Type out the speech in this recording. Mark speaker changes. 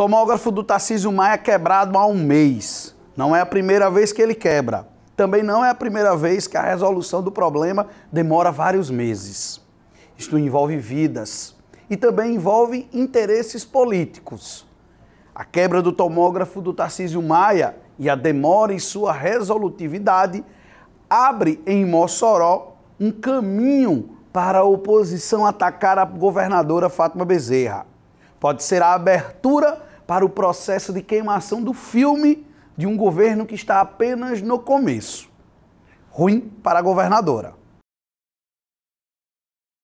Speaker 1: Tomógrafo do Tarcísio Maia quebrado há um mês. Não é a primeira vez que ele quebra. Também não é a primeira vez que a resolução do problema demora vários meses. Isto envolve vidas e também envolve interesses políticos. A quebra do tomógrafo do Tarcísio Maia e a demora em sua resolutividade abre em Mossoró um caminho para a oposição atacar a governadora Fátima Bezerra. Pode ser a abertura para o processo de queimação do filme de um governo que está apenas no começo. Ruim para a governadora.